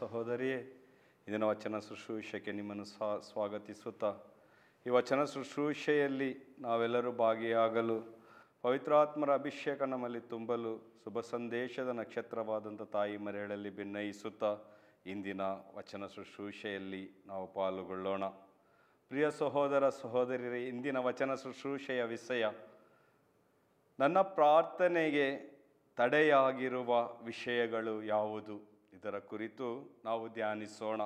ಸಹೋದರಿಯೇ ಇಂದಿನ ವಚನ ಶುಶ್ರೂಷಕ್ಕೆ ನಿಮ್ಮನ್ನು ಸ್ವಾ ಸ್ವಾಗತಿಸುತ್ತಾ ಈ ವಚನ ಶುಶ್ರೂಷೆಯಲ್ಲಿ ನಾವೆಲ್ಲರೂ ಭಾಗಿಯಾಗಲು ಪವಿತ್ರಾತ್ಮರ ಅಭಿಷೇಕ ನಮ್ಮಲ್ಲಿ ತುಂಬಲು ಶುಭ ಸಂದೇಶದ ನಕ್ಷತ್ರವಾದಂಥ ತಾಯಿ ಮರೆಯಲ್ಲಿ ಭಿನ್ನಯಿಸುತ್ತಾ ಇಂದಿನ ವಚನ ಶುಶ್ರೂಷೆಯಲ್ಲಿ ನಾವು ಪಾಲುಗೊಳ್ಳೋಣ ಪ್ರಿಯ ಸಹೋದರ ಸಹೋದರಿಯರೇ ಇಂದಿನ ವಚನ ಶುಶ್ರೂಷೆಯ ವಿಷಯ ನನ್ನ ಪ್ರಾರ್ಥನೆಗೆ ತಡೆಯಾಗಿರುವ ವಿಷಯಗಳು ಯಾವುದು ಇದರ ಕುರಿತು ನಾವು ಧ್ಯಾನಿಸೋಣ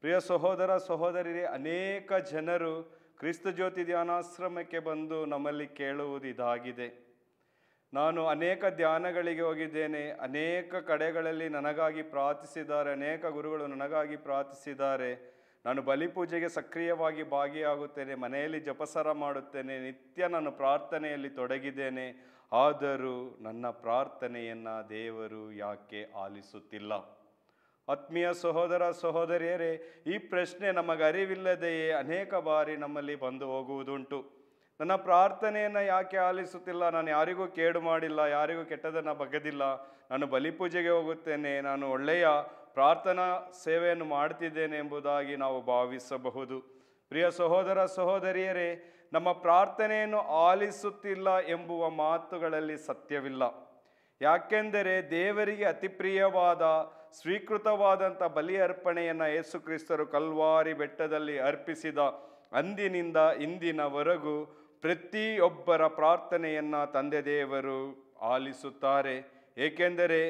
ಪ್ರಿಯ ಸಹೋದರ ಸಹೋದರಿಯರೇ ಅನೇಕ ಜನರು ಕ್ರಿಸ್ತ ಜ್ಯೋತಿ ಧ್ಯಾನಾಶ್ರಮಕ್ಕೆ ಬಂದು ನಮ್ಮಲ್ಲಿ ಕೇಳುವುದು ಇದಾಗಿದೆ ನಾನು ಅನೇಕ ಧ್ಯಾನಗಳಿಗೆ ಹೋಗಿದ್ದೇನೆ ಅನೇಕ ಕಡೆಗಳಲ್ಲಿ ನನಗಾಗಿ ಪ್ರಾರ್ಥಿಸಿದ್ದಾರೆ ಅನೇಕ ಗುರುಗಳು ನನಗಾಗಿ ಪ್ರಾರ್ಥಿಸಿದ್ದಾರೆ ನಾನು ಬಲಿಪೂಜೆಗೆ ಸಕ್ರಿಯವಾಗಿ ಭಾಗಿಯಾಗುತ್ತೇನೆ ಮನೆಯಲ್ಲಿ ಜಪಸರ ಮಾಡುತ್ತೇನೆ ನಿತ್ಯ ನಾನು ಪ್ರಾರ್ಥನೆಯಲ್ಲಿ ತೊಡಗಿದ್ದೇನೆ ಆದರೂ ನನ್ನ ಪ್ರಾರ್ಥನೆಯನ್ನು ದೇವರು ಯಾಕೆ ಆಲಿಸುತ್ತಿಲ್ಲ ಆತ್ಮೀಯ ಸಹೋದರ ಸಹೋದರಿಯರೇ ಈ ಪ್ರಶ್ನೆ ನಮಗೆ ಅರಿವಿಲ್ಲದೆಯೇ ಅನೇಕ ಬಾರಿ ನಮ್ಮಲ್ಲಿ ಬಂದು ಹೋಗುವುದುಂಟು ನನ್ನ ಪ್ರಾರ್ಥನೆಯನ್ನು ಯಾಕೆ ಆಲಿಸುತ್ತಿಲ್ಲ ನಾನು ಯಾರಿಗೂ ಕೇಡು ಮಾಡಿಲ್ಲ ಯಾರಿಗೂ ಕೆಟ್ಟದನ್ನು ಬಗೆದಿಲ್ಲ ನಾನು ಬಲಿಪೂಜೆಗೆ ಹೋಗುತ್ತೇನೆ ನಾನು ಒಳ್ಳೆಯ ಪ್ರಾರ್ಥನಾ ಸೇವೆಯನ್ನು ಮಾಡ್ತಿದ್ದೇನೆ ಎಂಬುದಾಗಿ ನಾವು ಭಾವಿಸಬಹುದು ಪ್ರಿಯ ಸಹೋದರ ಸಹೋದರಿಯರೇ ನಮ್ಮ ಪ್ರಾರ್ಥನೆಯನ್ನು ಆಲಿಸುತ್ತಿಲ್ಲ ಎಂಬುವ ಮಾತುಗಳಲ್ಲಿ ಸತ್ಯವಿಲ್ಲ ಯಾಕೆಂದರೆ ದೇವರಿಗೆ ಅತಿ ಪ್ರಿಯವಾದ ಸ್ವೀಕೃತವಾದಂಥ ಬಲಿ ಅರ್ಪಣೆಯನ್ನು ಯೇಸುಕ್ರಿಸ್ತರು ಕಲ್ವಾರಿ ಬೆಟ್ಟದಲ್ಲಿ ಅರ್ಪಿಸಿದ ಅಂದಿನಿಂದ ಇಂದಿನವರೆಗೂ ಪ್ರತಿಯೊಬ್ಬರ ಪ್ರಾರ್ಥನೆಯನ್ನು ತಂದೆ ದೇವರು ಆಲಿಸುತ್ತಾರೆ ಏಕೆಂದರೆ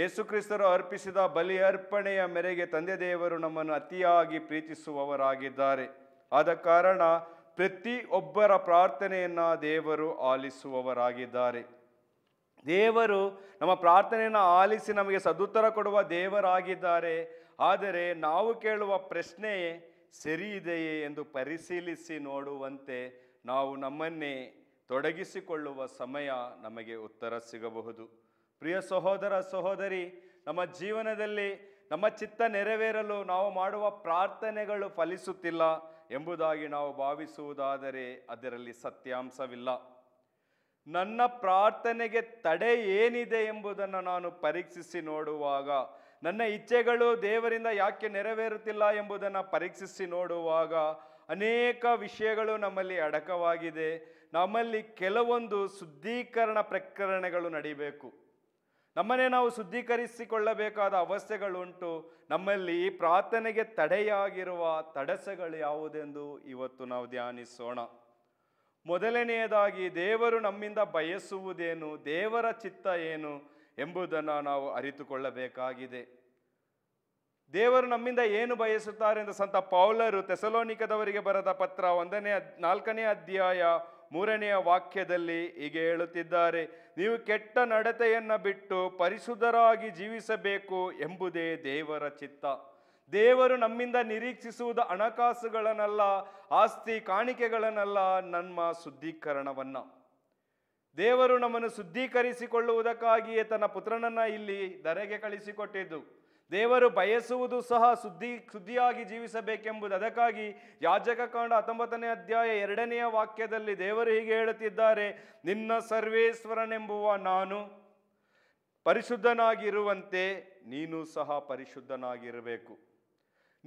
ಯೇಸುಕ್ರಿಸ್ತರು ಅರ್ಪಿಸಿದ ಬಲಿ ಅರ್ಪಣೆಯ ಮೇರೆಗೆ ತಂದೆ ದೇವರು ನಮ್ಮನ್ನು ಅತಿಯಾಗಿ ಪ್ರೀತಿಸುವವರಾಗಿದ್ದಾರೆ ಆದ ಕಾರಣ ಪ್ರತಿ ಒಬ್ಬರ ಪ್ರಾರ್ಥನೆಯನ್ನು ದೇವರು ಆಲಿಸುವವರಾಗಿದ್ದಾರೆ ದೇವರು ನಮ್ಮ ಪ್ರಾರ್ಥನೆಯನ್ನು ಆಲಿಸಿ ನಮಗೆ ಸದುತ್ತರ ಕೊಡುವ ದೇವರಾಗಿದ್ದಾರೆ ಆದರೆ ನಾವು ಕೇಳುವ ಪ್ರಶ್ನೆ ಸರಿ ಇದೆಯೇ ಎಂದು ಪರಿಶೀಲಿಸಿ ನೋಡುವಂತೆ ನಾವು ನಮ್ಮನ್ನೇ ತೊಡಗಿಸಿಕೊಳ್ಳುವ ಸಮಯ ನಮಗೆ ಉತ್ತರ ಸಿಗಬಹುದು ಪ್ರಿಯ ಸಹೋದರ ಸಹೋದರಿ ನಮ್ಮ ಜೀವನದಲ್ಲಿ ನಮ್ಮ ಚಿತ್ತ ನೆರವೇರಲು ನಾವು ಮಾಡುವ ಪ್ರಾರ್ಥನೆಗಳು ಫಲಿಸುತ್ತಿಲ್ಲ ಎಂಬುದಾಗಿ ನಾವು ಭಾವಿಸುವುದಾದರೆ ಅದರಲ್ಲಿ ಸತ್ಯಾಂಶವಿಲ್ಲ ನನ್ನ ಪ್ರಾರ್ಥನೆಗೆ ತಡೆ ಏನಿದೆ ಎಂಬುದನ್ನು ನಾನು ಪರೀಕ್ಷಿಸಿ ನೋಡುವಾಗ ನನ್ನ ಇಚ್ಛೆಗಳು ದೇವರಿಂದ ಯಾಕೆ ನೆರವೇರುತ್ತಿಲ್ಲ ಎಂಬುದನ್ನು ಪರೀಕ್ಷಿಸಿ ನೋಡುವಾಗ ಅನೇಕ ವಿಷಯಗಳು ನಮ್ಮಲ್ಲಿ ಅಡಕವಾಗಿದೆ ನಮ್ಮಲ್ಲಿ ಕೆಲವೊಂದು ಶುದ್ಧೀಕರಣ ಪ್ರಕರಣಗಳು ನಡೀಬೇಕು ನಮ್ಮನ್ನೇ ನಾವು ಶುದ್ಧೀಕರಿಸಿಕೊಳ್ಳಬೇಕಾದ ಅವಸ್ಥೆಗಳುಂಟು ನಮ್ಮಲ್ಲಿ ಪ್ರಾರ್ಥನೆಗೆ ತಡೆಯಾಗಿರುವ ತಡಸಗಳು ಯಾವುದೆಂದು ಇವತ್ತು ನಾವು ಧ್ಯಾನಿಸೋಣ ಮೊದಲನೆಯದಾಗಿ ದೇವರು ನಮ್ಮಿಂದ ಬಯಸುವುದೇನು ದೇವರ ಚಿತ್ತ ಏನು ಎಂಬುದನ್ನು ನಾವು ಅರಿತುಕೊಳ್ಳಬೇಕಾಗಿದೆ ದೇವರು ನಮ್ಮಿಂದ ಏನು ಬಯಸುತ್ತಾರೆ ಎಂದು ಸಂತ ಪೌಲರು ತೆಸಲೋನಿಕದವರಿಗೆ ಬರೆದ ಪತ್ರ ಒಂದನೇ ನಾಲ್ಕನೇ ಅಧ್ಯಾಯ ಮೂರನೆಯ ವಾಕ್ಯದಲ್ಲಿ ಹೀಗೆ ಹೇಳುತ್ತಿದ್ದಾರೆ ನೀವು ಕೆಟ್ಟ ನಡತೆಯನ್ನು ಬಿಟ್ಟು ಪರಿಶುದ್ಧರಾಗಿ ಜೀವಿಸಬೇಕು ಎಂಬುದೇ ದೇವರ ಚಿತ್ತ ದೇವರು ನಮ್ಮಿಂದ ನಿರೀಕ್ಷಿಸುವುದು ಹಣಕಾಸುಗಳನ್ನಲ್ಲ ಆಸ್ತಿ ಕಾಣಿಕೆಗಳನ್ನಲ್ಲ ನಮ್ಮ ಶುದ್ಧೀಕರಣವನ್ನ ದೇವರು ನಮ್ಮನ್ನು ಶುದ್ಧೀಕರಿಸಿಕೊಳ್ಳುವುದಕ್ಕಾಗಿಯೇ ತನ್ನ ಪುತ್ರನನ್ನ ಇಲ್ಲಿ ಧರೆಗೆ ಕಳಿಸಿಕೊಟ್ಟಿದ್ದು ದೇವರು ಬಯಸುವುದು ಸಹ ಸುದ್ದಿ ಸುದ್ದಿಯಾಗಿ ಜೀವಿಸಬೇಕೆಂಬುದು ಅದಕ್ಕಾಗಿ ಯಾಜಕ ಕಾಂಡ ಹತ್ತೊಂಬತ್ತನೇ ಅಧ್ಯಾಯ ಎರಡನೆಯ ವಾಕ್ಯದಲ್ಲಿ ದೇವರು ಹೀಗೆ ಹೇಳುತ್ತಿದ್ದಾರೆ ನಿನ್ನ ಸರ್ವೇಶ್ವರನೆಂಬುವ ನಾನು ಪರಿಶುದ್ಧನಾಗಿರುವಂತೆ ನೀನು ಸಹ ಪರಿಶುದ್ಧನಾಗಿರಬೇಕು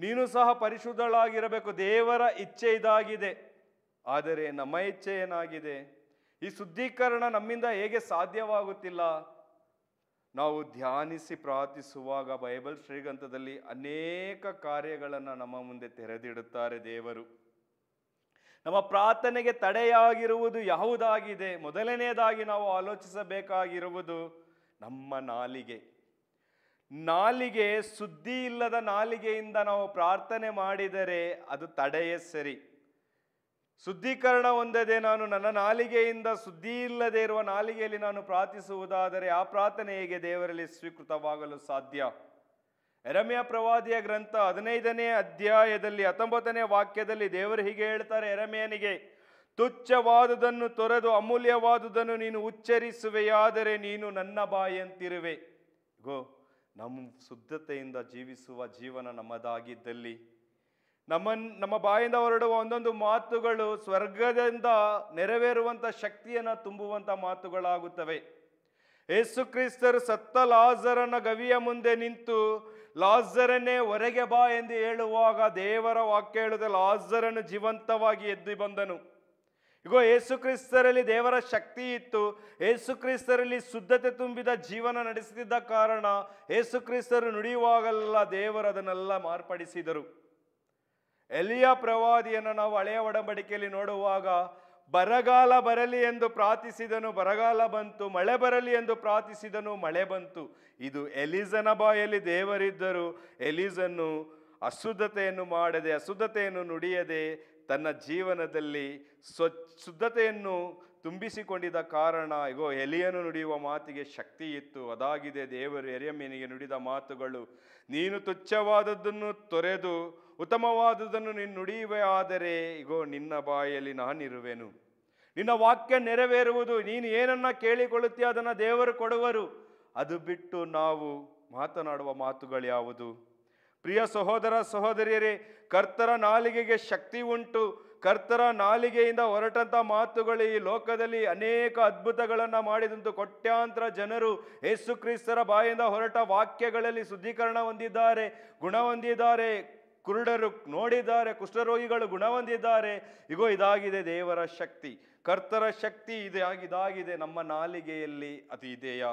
ನೀನು ಸಹ ಪರಿಶುದ್ಧಳಾಗಿರಬೇಕು ದೇವರ ಇಚ್ಛೆ ಇದಾಗಿದೆ ಆದರೆ ನಮ್ಮ ಇಚ್ಛೆ ಏನಾಗಿದೆ ಈ ಶುದ್ಧೀಕರಣ ನಮ್ಮಿಂದ ಹೇಗೆ ಸಾಧ್ಯವಾಗುತ್ತಿಲ್ಲ ನಾವು ಧ್ಯಾನಿಸಿ ಪ್ರಾರ್ಥಿಸುವಾಗ ಬೈಬಲ್ ಶ್ರೀಗಂಥದಲ್ಲಿ ಅನೇಕ ಕಾರ್ಯಗಳನ್ನು ನಮ್ಮ ಮುಂದೆ ತೆರೆದಿಡುತ್ತಾರೆ ದೇವರು ನಮ್ಮ ಪ್ರಾರ್ಥನೆಗೆ ತಡೆಯಾಗಿರುವುದು ಯಾವುದಾಗಿದೆ ಮೊದಲನೆಯದಾಗಿ ನಾವು ಆಲೋಚಿಸಬೇಕಾಗಿರುವುದು ನಮ್ಮ ನಾಲಿಗೆ ನಾಲಿಗೆ ಸುದ್ದಿ ಇಲ್ಲದ ನಾಲಿಗೆಯಿಂದ ನಾವು ಪ್ರಾರ್ಥನೆ ಮಾಡಿದರೆ ಅದು ತಡೆಯೇ ಸರಿ ಶುದ್ಧೀಕರಣ ಹೊಂದದೆ ನಾನು ನನ್ನ ನಾಲಿಗೆಯಿಂದ ಸುದ್ದಿ ಇಲ್ಲದೆ ಇರುವ ನಾಲಿಗೆಯಲ್ಲಿ ನಾನು ಪ್ರಾರ್ಥಿಸುವುದಾದರೆ ಆ ಪ್ರಾರ್ಥನೆ ಹೇಗೆ ದೇವರಲ್ಲಿ ಸ್ವೀಕೃತವಾಗಲು ಸಾಧ್ಯ ಎರಮೆಯ ಪ್ರವಾದಿಯ ಗ್ರಂಥ ಹದಿನೈದನೇ ಅಧ್ಯಾಯದಲ್ಲಿ ಹತ್ತೊಂಬತ್ತನೇ ವಾಕ್ಯದಲ್ಲಿ ದೇವರು ಹೀಗೆ ಹೇಳ್ತಾರೆ ಎರಮೆಯನಿಗೆ ತುಚ್ಛವಾದುದನ್ನು ತೊರೆದು ಅಮೂಲ್ಯವಾದುದನ್ನು ನೀನು ಉಚ್ಚರಿಸುವೆಯಾದರೆ ನೀನು ನನ್ನ ಬಾಯಂತಿರುವೆ ಗೋ ನಮ್ಮ ಶುದ್ಧತೆಯಿಂದ ಜೀವಿಸುವ ಜೀವನ ನಮ್ಮದಾಗಿದ್ದಲ್ಲಿ ನಮ್ಮ ನಮ್ಮ ಬಾಯಿಂದ ಹೊರಡುವ ಒಂದೊಂದು ಮಾತುಗಳು ಸ್ವರ್ಗದಿಂದ ನೆರವೇರುವಂಥ ಶಕ್ತಿಯನ್ನು ತುಂಬುವಂಥ ಮಾತುಗಳಾಗುತ್ತವೆ ಯೇಸು ಕ್ರಿಸ್ತರು ಸತ್ತ ಲಾಜರನ ಗವಿಯ ಮುಂದೆ ನಿಂತು ಲಾಜರನೇ ಹೊರಗೆ ಬಾ ಎಂದು ಹೇಳುವಾಗ ದೇವರ ವಾಕ್ಯ ಹೇಳಿದ ಲಾಜರನು ಜೀವಂತವಾಗಿ ಎದ್ದು ಬಂದನು ಇಗೋ ಯೇಸು ಕ್ರಿಸ್ತರಲ್ಲಿ ದೇವರ ಶಕ್ತಿ ಇತ್ತು ಯೇಸು ಕ್ರಿಸ್ತರಲ್ಲಿ ಶುದ್ಧತೆ ತುಂಬಿದ ಜೀವನ ನಡೆಸುತ್ತಿದ್ದ ಕಾರಣ ಯೇಸು ಕ್ರಿಸ್ತರು ನುಡಿಯುವಾಗಲ್ಲ ದೇವರು ಅದನ್ನೆಲ್ಲ ಮಾರ್ಪಡಿಸಿದರು ಎಲಿಯ ಪ್ರವಾದಿಯನ್ನು ನಾವು ಹಳೆಯ ಒಡಂಬಡಿಕೆಯಲ್ಲಿ ನೋಡುವಾಗ ಬರಗಾಲ ಬರಲಿ ಎಂದು ಪ್ರಾರ್ಥಿಸಿದನು ಬರಗಾಲ ಬಂತು ಮಳೆ ಬರಲಿ ಎಂದು ಪ್ರಾರ್ಥಿಸಿದನು ಮಳೆ ಬಂತು ಇದು ಎಲಿಸನ ಬಾಯಲ್ಲಿ ದೇವರಿದ್ದರು ಎಲಿಸನ್ನು ಅಶುದ್ಧತೆಯನ್ನು ಮಾಡದೆ ಅಶುದ್ಧತೆಯನ್ನು ನುಡಿಯದೆ ತನ್ನ ಜೀವನದಲ್ಲಿ ಸ್ವಚ್ಛ ಶುದ್ಧತೆಯನ್ನು ತುಂಬಿಸಿಕೊಂಡಿದ್ದ ಕಾರಣ ಇಗೋ ಎಲಿಯನು ನುಡಿಯುವ ಮಾತಿಗೆ ಶಕ್ತಿ ಇತ್ತು ಅದಾಗಿದೆ ದೇವರು ಎರೆಯಮ್ಮನಿಗೆ ನುಡಿದ ಮಾತುಗಳು ನೀನು ತುಚ್ಛವಾದದ್ದನ್ನು ತೊರೆದು ಉತ್ತಮವಾದುದನ್ನು ನೀನು ನುಡಿಯುವೆ ಆದರೆ ಇಗೋ ನಿನ್ನ ಬಾಯಲ್ಲಿ ನಾನಿರುವೆನು ನಿನ್ನ ವಾಕ್ಯ ನೆರವೇರುವುದು ನೀನು ಏನನ್ನ ಕೇಳಿಕೊಳ್ಳುತ್ತೀಯ ಅದನ್ನು ದೇವರು ಕೊಡುವರು ಅದು ಬಿಟ್ಟು ನಾವು ಮಾತನಾಡುವ ಮಾತುಗಳು ಯಾವುದು ಪ್ರಿಯ ಸಹೋದರ ಸಹೋದರಿಯರೇ ಕರ್ತರ ನಾಲಿಗೆಗೆ ಶಕ್ತಿ ಉಂಟು ಕರ್ತರ ನಾಲಿಗೆಯಿಂದ ಹೊರಟಂಥ ಮಾತುಗಳು ಈ ಲೋಕದಲ್ಲಿ ಅನೇಕ ಅದ್ಭುತಗಳನ್ನು ಮಾಡಿದಂತೂ ಕೋಟ್ಯಾಂತರ ಜನರು ಯೇಸು ಕ್ರಿಸ್ತರ ಬಾಯಿಂದ ಹೊರಟ ವಾಕ್ಯಗಳಲ್ಲಿ ಶುದ್ಧೀಕರಣ ಹೊಂದಿದ್ದಾರೆ ಗುಣ ಹೊಂದಿದ್ದಾರೆ ಕುರುಡರು ನೋಡಿದ್ದಾರೆ ಕುಷ್ಠರೋಗಿಗಳು ಗುಣ ಹೊಂದಿದ್ದಾರೆ ಇಗೋ ಇದಾಗಿದೆ ದೇವರ ಶಕ್ತಿ ಕರ್ತರ ಶಕ್ತಿ ಇದಾಗಿದೆ ನಮ್ಮ ನಾಲಿಗೆಯಲ್ಲಿ ಅದು ಇದೆಯಾ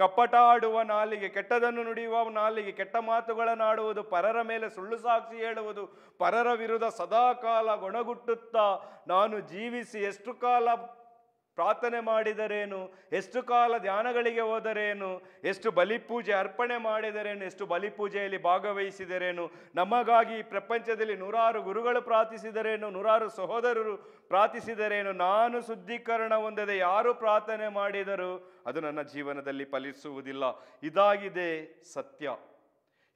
ಕಪಟಾಡುವ ನಾಲಿಗೆ ಕೆಟ್ಟದನ್ನು ನುಡಿಯುವ ನಾಲಿಗೆ ಕೆಟ್ಟ ಮಾತುಗಳನ್ನಾಡುವುದು ಪರರ ಮೇಲೆ ಸುಳ್ಳು ಸಾಕ್ಷಿ ಹೇಳುವುದು ಪರರ ವಿರುದ್ಧ ಸದಾಕಾಲ ಗೊಣಗುಟ್ಟುತ್ತಾ ನಾನು ಜೀವಿಸಿ ಎಷ್ಟು ಕಾಲ ಪ್ರಾರ್ಥನೆ ಮಾಡಿದರೇನು ಎಷ್ಟು ಕಾಲ ಧ್ಯಾನಗಳಿಗೆ ಹೋದರೇನು ಎಷ್ಟು ಬಲಿಪೂಜೆ ಅರ್ಪಣೆ ಮಾಡಿದರೇನು ಎಷ್ಟು ಬಲಿಪೂಜೆಯಲ್ಲಿ ಭಾಗವಹಿಸಿದರೇನು ನಮಗಾಗಿ ಪ್ರಪಂಚದಲ್ಲಿ ನೂರಾರು ಗುರುಗಳು ಪ್ರಾರ್ಥಿಸಿದರೇನು ನೂರಾರು ಸಹೋದರರು ಪ್ರಾರ್ಥಿಸಿದರೇನು ನಾನು ಶುದ್ಧೀಕರಣ ಹೊಂದದೆ ಯಾರು ಪ್ರಾರ್ಥನೆ ಮಾಡಿದರು ಅದು ನನ್ನ ಜೀವನದಲ್ಲಿ ಫಲಿಸುವುದಿಲ್ಲ ಇದಾಗಿದೆ ಸತ್ಯ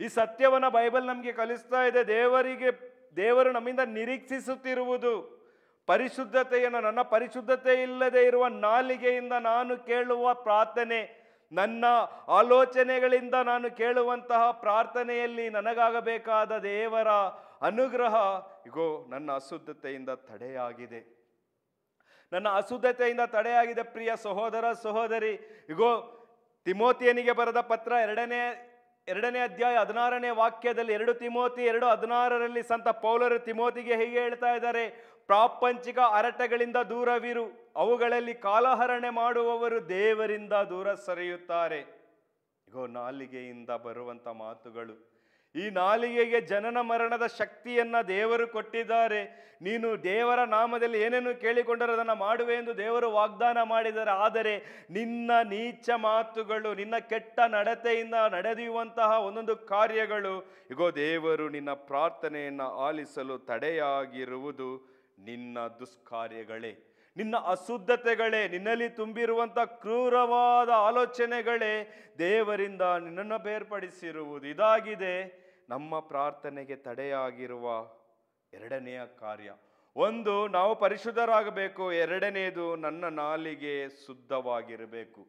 ಈ ಸತ್ಯವನ್ನು ಬೈಬಲ್ ನಮಗೆ ಕಲಿಸ್ತಾ ಇದೆ ದೇವರಿಗೆ ದೇವರು ನಮ್ಮಿಂದ ನಿರೀಕ್ಷಿಸುತ್ತಿರುವುದು ಪರಿಶುದ್ಧತೆಯನ್ನು ನನ್ನ ಪರಿಶುದ್ಧತೆ ಇಲ್ಲದೆ ಇರುವ ನಾಲಿಗೆಯಿಂದ ನಾನು ಕೇಳುವ ಪ್ರಾರ್ಥನೆ ನನ್ನ ಆಲೋಚನೆಗಳಿಂದ ನಾನು ಕೇಳುವಂತಹ ಪ್ರಾರ್ಥನೆಯಲ್ಲಿ ನನಗಾಗಬೇಕಾದ ದೇವರ ಅನುಗ್ರಹ ಇಗೋ ನನ್ನ ಅಶುದ್ಧತೆಯಿಂದ ತಡೆಯಾಗಿದೆ ನನ್ನ ಅಶುದ್ಧತೆಯಿಂದ ತಡೆಯಾಗಿದೆ ಪ್ರಿಯ ಸಹೋದರ ಸಹೋದರಿ ಇಗೋ ತಿಮೋತಿಯನಿಗೆ ಬರೆದ ಪತ್ರ ಎರಡನೇ ಎರಡನೇ ಅಧ್ಯಾಯ ಹದಿನಾರನೇ ವಾಕ್ಯದಲ್ಲಿ ಎರಡು ತಿಮೋತಿ ಎರಡು ಹದಿನಾರರಲ್ಲಿ ಸಂತ ಪೌಲರು ತಿಮೋತಿಗೆ ಹೀಗೆ ಹೇಳ್ತಾ ಇದ್ದಾರೆ ಪ್ರಾಪಂಚಿಕ ಹರಟೆಗಳಿಂದ ದೂರವಿರು ಅವುಗಳಲ್ಲಿ ಕಾಲಹರಣೆ ಮಾಡುವವರು ದೇವರಿಂದ ದೂರ ಸರಿಯುತ್ತಾರೆ ಇಗೋ ನಾಲಿಗೆಯಿಂದ ಬರುವಂಥ ಮಾತುಗಳು ಈ ನಾಲಿಗೆಗೆ ಜನನ ಮರಣದ ಶಕ್ತಿಯನ್ನು ದೇವರು ಕೊಟ್ಟಿದ್ದಾರೆ ನೀನು ದೇವರ ನಾಮದಲ್ಲಿ ಏನೇನು ಕೇಳಿಕೊಂಡರೂ ಅದನ್ನು ಮಾಡುವೆ ಎಂದು ದೇವರು ವಾಗ್ದಾನ ಮಾಡಿದರೆ ಆದರೆ ನಿನ್ನ ನೀಚ ಮಾತುಗಳು ನಿನ್ನ ಕೆಟ್ಟ ನಡತೆಯಿಂದ ನಡೆದಿರುವಂತಹ ಒಂದೊಂದು ಕಾರ್ಯಗಳು ಇಗೋ ದೇವರು ನಿನ್ನ ಪ್ರಾರ್ಥನೆಯನ್ನು ಆಲಿಸಲು ತಡೆಯಾಗಿರುವುದು ನಿನ್ನ ದುಷ್ಕಾರ್ಯಗಳೇ ನಿನ್ನ ಅಶುದ್ಧತೆಗಳೇ ನಿನ್ನಲ್ಲಿ ತುಂಬಿರುವಂಥ ಕ್ರೂರವಾದ ಆಲೋಚನೆಗಳೇ ದೇವರಿಂದ ನಿನ್ನನ್ನು ಬೇರ್ಪಡಿಸಿರುವುದು ಇದಾಗಿದೆ ನಮ್ಮ ಪ್ರಾರ್ಥನೆಗೆ ತಡೆಯಾಗಿರುವ ಎರಡನೆಯ ಕಾರ್ಯ ಒಂದು ನಾವು ಪರಿಶುದ್ಧರಾಗಬೇಕು ಎರಡನೆಯದು ನನ್ನ ನಾಲಿಗೆ ಶುದ್ಧವಾಗಿರಬೇಕು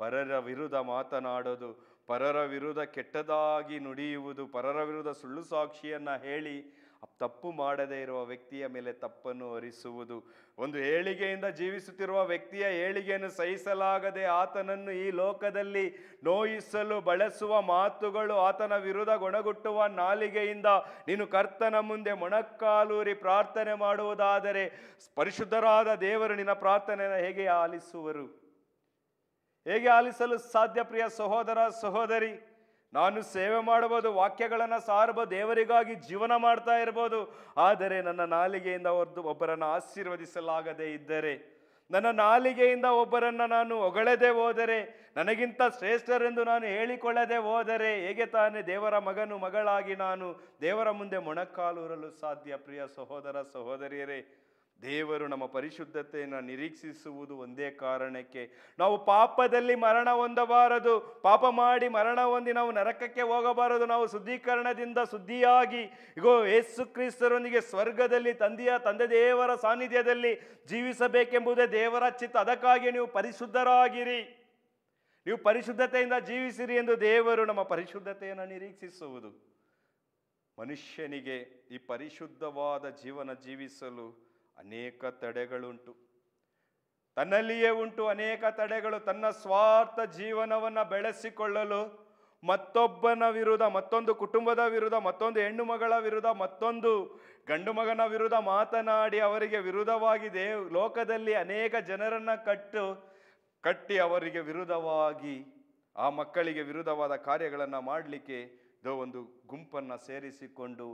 ಪರರ ವಿರುದ್ಧ ಮಾತನಾಡೋದು ಪರರ ವಿರುದ್ಧ ಕೆಟ್ಟದಾಗಿ ನುಡಿಯುವುದು ಪರರ ವಿರುದ್ಧ ಸುಳ್ಳು ಸಾಕ್ಷಿಯನ್ನು ಹೇಳಿ ತಪ್ಪು ಮಾಡದೇ ಇರುವ ವ್ಯಕ್ತಿಯ ಮೇಲೆ ತಪ್ಪನ್ನು ಹೊರಿಸುವುದು ಒಂದು ಏಳಿಗೆಯಿಂದ ಜೀವಿಸುತ್ತಿರುವ ವ್ಯಕ್ತಿಯ ಏಳಿಗೆಯನ್ನು ಸಹಿಸಲಾಗದೆ ಆತನನ್ನು ಈ ಲೋಕದಲ್ಲಿ ನೋಯಿಸಲು ಬಳಸುವ ಮಾತುಗಳು ಆತನ ವಿರುದ್ಧ ಗೊಣಗುಟ್ಟುವ ನಾಲಿಗೆಯಿಂದ ನೀನು ಕರ್ತನ ಮುಂದೆ ಮೊಣಕಾಲೂರಿ ಪ್ರಾರ್ಥನೆ ಮಾಡುವುದಾದರೆ ಪರಿಶುದ್ಧರಾದ ದೇವರು ನಿನ್ನ ಪ್ರಾರ್ಥನೆಯನ್ನು ಹೇಗೆ ಆಲಿಸುವರು ಹೇಗೆ ಆಲಿಸಲು ಸಾಧ್ಯ ಪ್ರಿಯ ಸಹೋದರ ಸಹೋದರಿ ನಾನು ಸೇವೆ ಮಾಡಬಹುದು ವಾಕ್ಯಗಳನ್ನು ಸಾರಬಹುದು ದೇವರಿಗಾಗಿ ಜೀವನ ಮಾಡ್ತಾ ಇರ್ಬೋದು ಆದರೆ ನನ್ನ ನಾಲಿಗೆಯಿಂದ ಒದ್ದು ಒಬ್ಬರನ್ನು ಆಶೀರ್ವದಿಸಲಾಗದೇ ಇದ್ದರೆ ನನ್ನ ನಾಲಿಗೆಯಿಂದ ಒಬ್ಬರನ್ನು ನಾನು ಹೊಗಳದೆ ಹೋದರೆ ನನಗಿಂತ ಶ್ರೇಷ್ಠರೆಂದು ನಾನು ಹೇಳಿಕೊಳ್ಳದೆ ಹೋದರೆ ಹೇಗೆ ತಾನೇ ದೇವರ ಮಗನು ಮಗಳಾಗಿ ನಾನು ದೇವರ ಮುಂದೆ ಮೊಣಕಾಲೂರಲು ಸಾಧ್ಯ ಪ್ರಿಯ ಸಹೋದರ ಸಹೋದರಿಯರೇ ದೇವರು ನಮ್ಮ ಪರಿಶುದ್ಧತೆಯನ್ನು ನಿರೀಕ್ಷಿಸುವುದು ಒಂದೇ ಕಾರಣಕ್ಕೆ ನಾವು ಪಾಪದಲ್ಲಿ ಮರಣ ಹೊಂದಬಾರದು ಪಾಪ ಮಾಡಿ ಮರಣ ಹೊಂದಿ ನಾವು ನರಕಕ್ಕೆ ಹೋಗಬಾರದು ನಾವು ಶುದ್ಧೀಕರಣದಿಂದ ಸುದ್ದಿಯಾಗಿ ಇಗೋ ಯೇಸು ಕ್ರಿಸ್ತರೊಂದಿಗೆ ಸ್ವರ್ಗದಲ್ಲಿ ತಂದೆಯ ತಂದೆ ದೇವರ ಸಾನ್ನಿಧ್ಯದಲ್ಲಿ ಜೀವಿಸಬೇಕೆಂಬುದೇ ದೇವರ ಚಿತ್ತ ಅದಕ್ಕಾಗಿ ನೀವು ಪರಿಶುದ್ಧರಾಗಿರಿ ನೀವು ಪರಿಶುದ್ಧತೆಯಿಂದ ಜೀವಿಸಿರಿ ಎಂದು ದೇವರು ನಮ್ಮ ಪರಿಶುದ್ಧತೆಯನ್ನು ನಿರೀಕ್ಷಿಸುವುದು ಮನುಷ್ಯನಿಗೆ ಈ ಪರಿಶುದ್ಧವಾದ ಜೀವನ ಜೀವಿಸಲು ಅನೇಕ ತಡೆಗಳುಂಟು ತನ್ನಲ್ಲಿಯೇ ಉಂಟು ಅನೇಕ ತಡೆಗಳು ತನ್ನ ಸ್ವಾರ್ಥ ಜೀವನವನ್ನು ಬೆಳೆಸಿಕೊಳ್ಳಲು ಮತ್ತೊಬ್ಬನ ವಿರುದ್ಧ ಮತ್ತೊಂದು ಕುಟುಂಬದ ವಿರುದ್ಧ ಮತ್ತೊಂದು ಹೆಣ್ಣು ಮಗಳ ವಿರುದ್ಧ ಮತ್ತೊಂದು ಗಂಡು ಮಗನ ವಿರುದ್ಧ ಮಾತನಾಡಿ ಅವರಿಗೆ ವಿರುದ್ಧವಾಗಿ ವಿರುದ್ಧವಾಗಿದೆ ಲೋಕದಲ್ಲಿ ಅನೇಕ ಜನರನ್ನು ಕಟ್ಟು ಕಟ್ಟಿ ಅವರಿಗೆ ವಿರುದ್ಧವಾಗಿ ಆ ಮಕ್ಕಳಿಗೆ ವಿರುದ್ಧವಾದ ಕಾರ್ಯಗಳನ್ನು ಮಾಡಲಿಕ್ಕೆ ಒಂದು ಗುಂಪನ್ನು ಸೇರಿಸಿಕೊಂಡು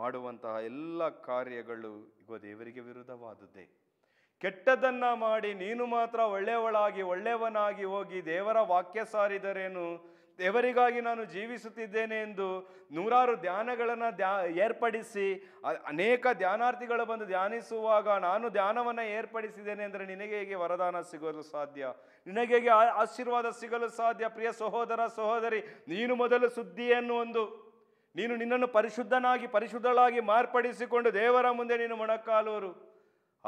ಮಾಡುವಂತಹ ಎಲ್ಲ ಕಾರ್ಯಗಳು ಇಗೋ ದೇವರಿಗೆ ವಿರುದ್ಧವಾದದ್ದೇ ಕೆಟ್ಟದನ್ನು ಮಾಡಿ ನೀನು ಮಾತ್ರ ಒಳ್ಳೆಯವಳಾಗಿ ಒಳ್ಳೆಯವನಾಗಿ ಹೋಗಿ ದೇವರ ವಾಕ್ಯ ಸಾರಿದರೇನು ದೇವರಿಗಾಗಿ ನಾನು ಜೀವಿಸುತ್ತಿದ್ದೇನೆ ಎಂದು ನೂರಾರು ಧ್ಯಾನಗಳನ್ನು ಧ್ಯಾ ಏರ್ಪಡಿಸಿ ಅನೇಕ ಧ್ಯಾನಾರ್ಥಿಗಳು ಬಂದು ಧ್ಯಾನಿಸುವಾಗ ನಾನು ಧ್ಯಾನವನ್ನು ಏರ್ಪಡಿಸಿದ್ದೇನೆ ಅಂದರೆ ನಿನಗೆ ಹೇಗೆ ವರದಾನ ಸಿಗಲು ಸಾಧ್ಯ ನಿನಗೆ ಹೇಗೆ ಆಶೀರ್ವಾದ ಸಿಗಲು ಸಾಧ್ಯ ಪ್ರಿಯ ಸಹೋದರ ಸಹೋದರಿ ನೀನು ಮೊದಲು ಸುದ್ದಿಯನ್ನು ಒಂದು ನೀನು ನಿನ್ನನ್ನು ಪರಿಶುದ್ಧನಾಗಿ ಪರಿಶುದ್ಧಳಾಗಿ ಮಾರ್ಪಡಿಸಿಕೊಂಡು ದೇವರ ಮುಂದೆ ನೀನು ಮೊಣಕಾಲುವರು